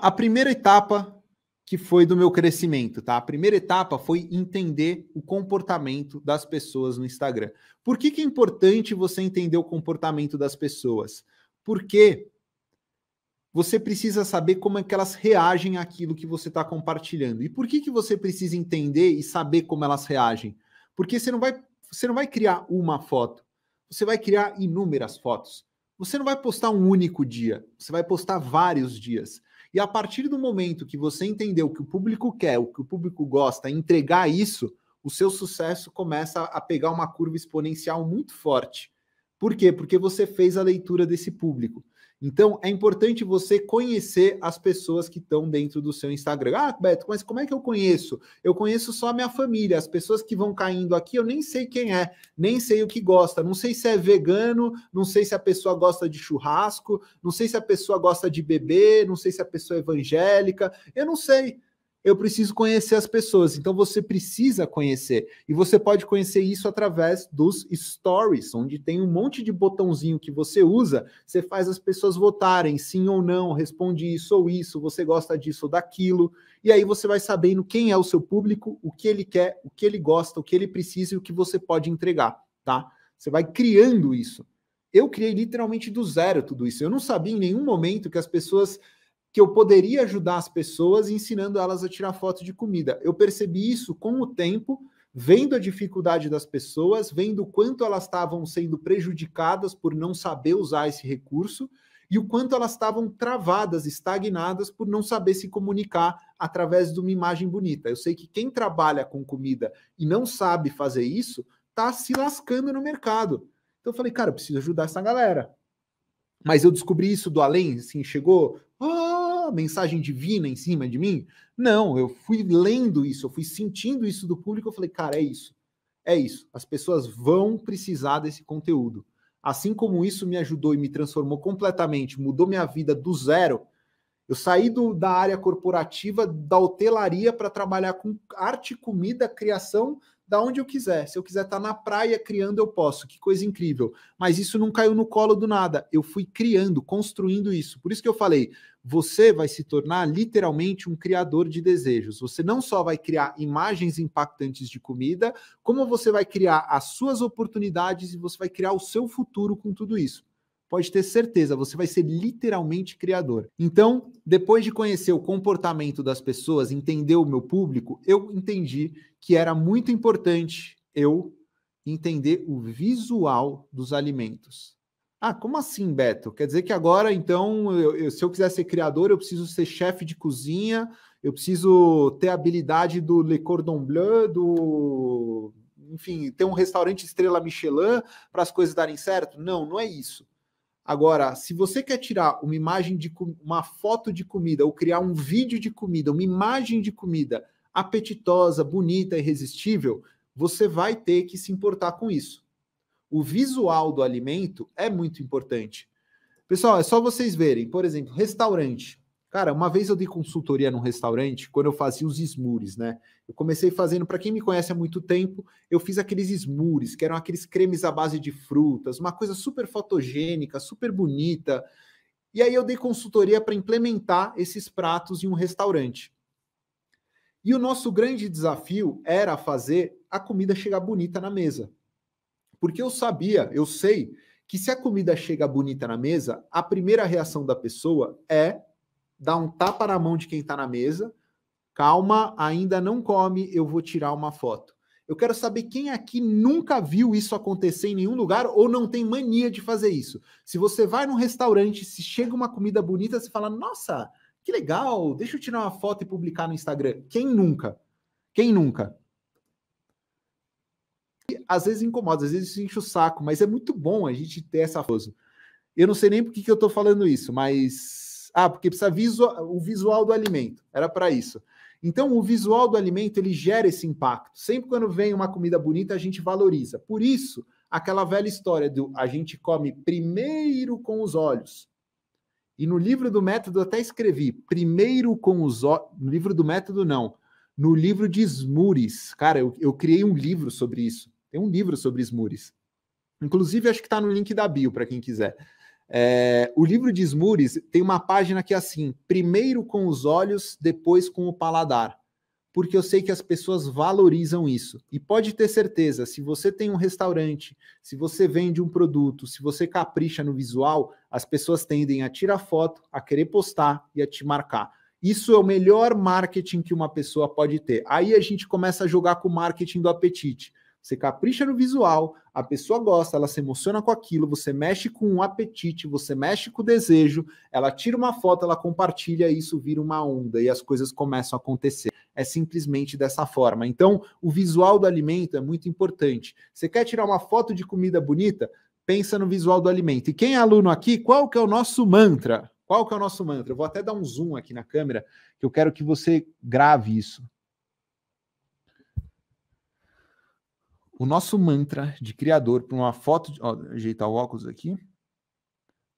a primeira etapa que foi do meu crescimento, tá? A primeira etapa foi entender o comportamento das pessoas no Instagram. Por que, que é importante você entender o comportamento das pessoas? Porque você precisa saber como é que elas reagem àquilo que você está compartilhando. E por que, que você precisa entender e saber como elas reagem? Porque você não vai, você não vai criar uma foto, você vai criar inúmeras fotos. Você não vai postar um único dia, você vai postar vários dias. E a partir do momento que você entendeu o que o público quer, o que o público gosta, entregar isso, o seu sucesso começa a pegar uma curva exponencial muito forte. Por quê? Porque você fez a leitura desse público. Então, é importante você conhecer as pessoas que estão dentro do seu Instagram. Ah, Beto, mas como é que eu conheço? Eu conheço só a minha família. As pessoas que vão caindo aqui, eu nem sei quem é, nem sei o que gosta. Não sei se é vegano, não sei se a pessoa gosta de churrasco, não sei se a pessoa gosta de bebê, não sei se a pessoa é evangélica. Eu não sei eu preciso conhecer as pessoas. Então você precisa conhecer. E você pode conhecer isso através dos stories, onde tem um monte de botãozinho que você usa, você faz as pessoas votarem sim ou não, responde isso ou isso, você gosta disso ou daquilo. E aí você vai sabendo quem é o seu público, o que ele quer, o que ele gosta, o que ele precisa e o que você pode entregar, tá? Você vai criando isso. Eu criei literalmente do zero tudo isso. Eu não sabia em nenhum momento que as pessoas que eu poderia ajudar as pessoas ensinando elas a tirar foto de comida. Eu percebi isso com o tempo, vendo a dificuldade das pessoas, vendo o quanto elas estavam sendo prejudicadas por não saber usar esse recurso e o quanto elas estavam travadas, estagnadas por não saber se comunicar através de uma imagem bonita. Eu sei que quem trabalha com comida e não sabe fazer isso está se lascando no mercado. Então eu falei, cara, eu preciso ajudar essa galera. Mas eu descobri isso do além, assim, chegou mensagem divina em cima de mim? Não, eu fui lendo isso, eu fui sentindo isso do público, eu falei, cara, é isso. É isso. As pessoas vão precisar desse conteúdo. Assim como isso me ajudou e me transformou completamente, mudou minha vida do zero eu saí do, da área corporativa, da hotelaria, para trabalhar com arte, comida, criação, da onde eu quiser. Se eu quiser estar tá na praia criando, eu posso. Que coisa incrível. Mas isso não caiu no colo do nada. Eu fui criando, construindo isso. Por isso que eu falei: você vai se tornar literalmente um criador de desejos. Você não só vai criar imagens impactantes de comida, como você vai criar as suas oportunidades e você vai criar o seu futuro com tudo isso pode ter certeza, você vai ser literalmente criador. Então, depois de conhecer o comportamento das pessoas, entender o meu público, eu entendi que era muito importante eu entender o visual dos alimentos. Ah, como assim, Beto? Quer dizer que agora, então, eu, eu, se eu quiser ser criador, eu preciso ser chefe de cozinha, eu preciso ter a habilidade do Le Cordon Bleu, do. Enfim, ter um restaurante estrela Michelin para as coisas darem certo? Não, não é isso. Agora, se você quer tirar uma imagem de uma foto de comida ou criar um vídeo de comida, uma imagem de comida apetitosa, bonita, irresistível, você vai ter que se importar com isso. O visual do alimento é muito importante. Pessoal, é só vocês verem, por exemplo, restaurante. Cara, uma vez eu dei consultoria num restaurante quando eu fazia os smures, né? Eu comecei fazendo, para quem me conhece há muito tempo, eu fiz aqueles smures, que eram aqueles cremes à base de frutas, uma coisa super fotogênica, super bonita. E aí eu dei consultoria para implementar esses pratos em um restaurante. E o nosso grande desafio era fazer a comida chegar bonita na mesa. Porque eu sabia, eu sei, que se a comida chega bonita na mesa, a primeira reação da pessoa é dá um tapa na mão de quem está na mesa. Calma, ainda não come, eu vou tirar uma foto. Eu quero saber quem aqui nunca viu isso acontecer em nenhum lugar ou não tem mania de fazer isso. Se você vai num restaurante, se chega uma comida bonita, você fala: "Nossa, que legal, deixa eu tirar uma foto e publicar no Instagram". Quem nunca? Quem nunca? E, às vezes incomoda, às vezes enche o saco, mas é muito bom a gente ter essa coisa. Eu não sei nem por que, que eu tô falando isso, mas ah, porque precisa visual, o visual do alimento. Era para isso. Então, o visual do alimento ele gera esse impacto. Sempre quando vem uma comida bonita, a gente valoriza. Por isso, aquela velha história do a gente come primeiro com os olhos. E no livro do método até escrevi primeiro com os olhos. No livro do método, não. No livro de Smures. Cara, eu, eu criei um livro sobre isso. Tem um livro sobre Smures. Inclusive, acho que está no link da bio para quem quiser. É, o livro de Smuris tem uma página que é assim: primeiro com os olhos, depois com o paladar. Porque eu sei que as pessoas valorizam isso. E pode ter certeza, se você tem um restaurante, se você vende um produto, se você capricha no visual, as pessoas tendem a tirar foto, a querer postar e a te marcar. Isso é o melhor marketing que uma pessoa pode ter. Aí a gente começa a jogar com o marketing do apetite. Você capricha no visual, a pessoa gosta, ela se emociona com aquilo, você mexe com o um apetite, você mexe com o desejo, ela tira uma foto, ela compartilha e isso vira uma onda e as coisas começam a acontecer. É simplesmente dessa forma. Então, o visual do alimento é muito importante. Você quer tirar uma foto de comida bonita? Pensa no visual do alimento. E quem é aluno aqui, qual que é o nosso mantra? Qual que é o nosso mantra? Eu vou até dar um zoom aqui na câmera, que eu quero que você grave isso. o nosso mantra de criador para uma foto. De, ó, ajeitar o óculos aqui.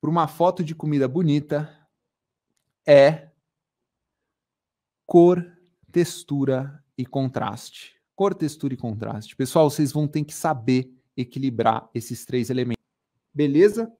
Para uma foto de comida bonita é cor, textura e contraste. Cor, textura e contraste. Pessoal, vocês vão ter que saber equilibrar esses três elementos. Beleza?